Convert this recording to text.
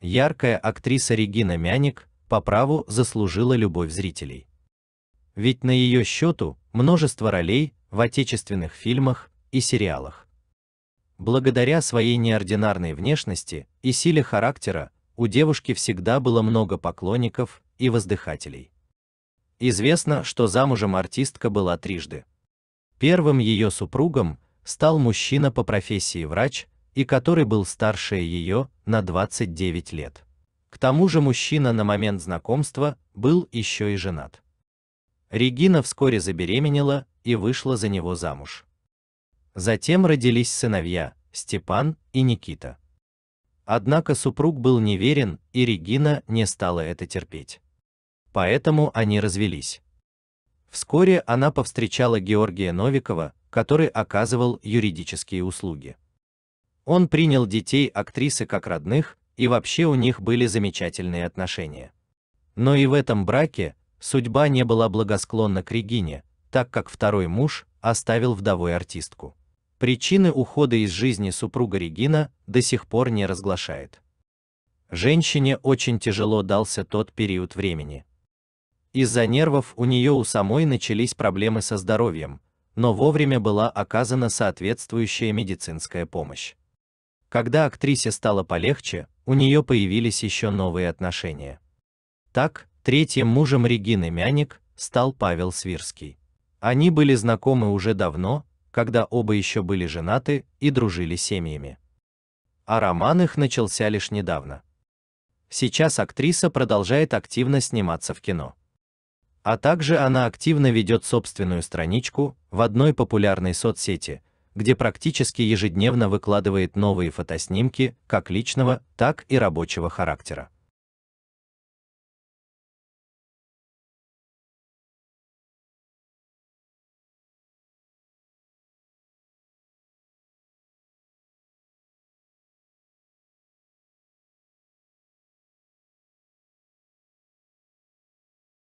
яркая актриса Регина Мяник по праву заслужила любовь зрителей. Ведь на ее счету множество ролей в отечественных фильмах и сериалах. Благодаря своей неординарной внешности и силе характера у девушки всегда было много поклонников и воздыхателей. Известно, что замужем артистка была трижды. Первым ее супругом стал мужчина по профессии врач, и который был старше ее на 29 лет. К тому же мужчина на момент знакомства был еще и женат. Регина вскоре забеременела и вышла за него замуж. Затем родились сыновья Степан и Никита. Однако супруг был неверен, и Регина не стала это терпеть. Поэтому они развелись. Вскоре она повстречала Георгия Новикова, который оказывал юридические услуги. Он принял детей актрисы как родных, и вообще у них были замечательные отношения. Но и в этом браке судьба не была благосклонна к Регине, так как второй муж оставил вдовой артистку. Причины ухода из жизни супруга Регина до сих пор не разглашает. Женщине очень тяжело дался тот период времени. Из-за нервов у нее у самой начались проблемы со здоровьем, но вовремя была оказана соответствующая медицинская помощь. Когда актрисе стало полегче, у нее появились еще новые отношения. Так, третьим мужем Регины Мяник стал Павел Свирский. Они были знакомы уже давно, когда оба еще были женаты и дружили семьями. А роман их начался лишь недавно. Сейчас актриса продолжает активно сниматься в кино. А также она активно ведет собственную страничку в одной популярной соцсети, где практически ежедневно выкладывает новые фотоснимки как личного, так и рабочего характера.